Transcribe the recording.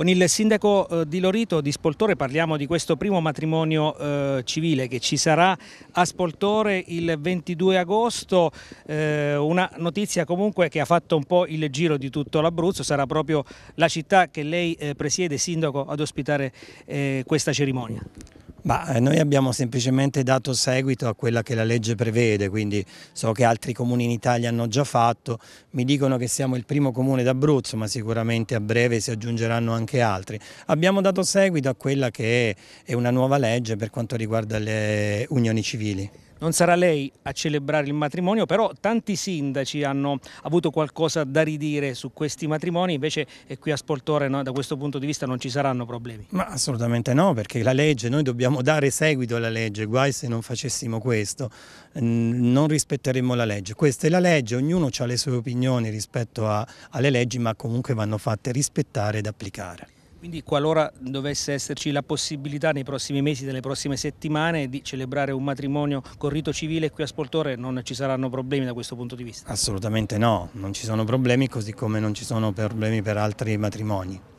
Con il sindaco eh, di Lorito, di Spoltore, parliamo di questo primo matrimonio eh, civile che ci sarà a Spoltore il 22 agosto, eh, una notizia comunque che ha fatto un po' il giro di tutto l'Abruzzo, sarà proprio la città che lei eh, presiede, sindaco, ad ospitare eh, questa cerimonia. Bah, eh, noi abbiamo semplicemente dato seguito a quella che la legge prevede, quindi so che altri comuni in Italia hanno già fatto, mi dicono che siamo il primo comune d'Abruzzo, ma sicuramente a breve si aggiungeranno anche altri. Abbiamo dato seguito a quella che è una nuova legge per quanto riguarda le unioni civili non sarà lei a celebrare il matrimonio, però tanti sindaci hanno avuto qualcosa da ridire su questi matrimoni, invece eh, qui a Spoltore no, da questo punto di vista non ci saranno problemi. Ma assolutamente no, perché la legge, noi dobbiamo dare seguito alla legge, guai se non facessimo questo, non rispetteremmo la legge. Questa è la legge, ognuno ha le sue opinioni rispetto a, alle leggi, ma comunque vanno fatte rispettare ed applicare. Quindi qualora dovesse esserci la possibilità nei prossimi mesi, nelle prossime settimane di celebrare un matrimonio con rito civile qui a Spoltore non ci saranno problemi da questo punto di vista? Assolutamente no, non ci sono problemi così come non ci sono problemi per altri matrimoni.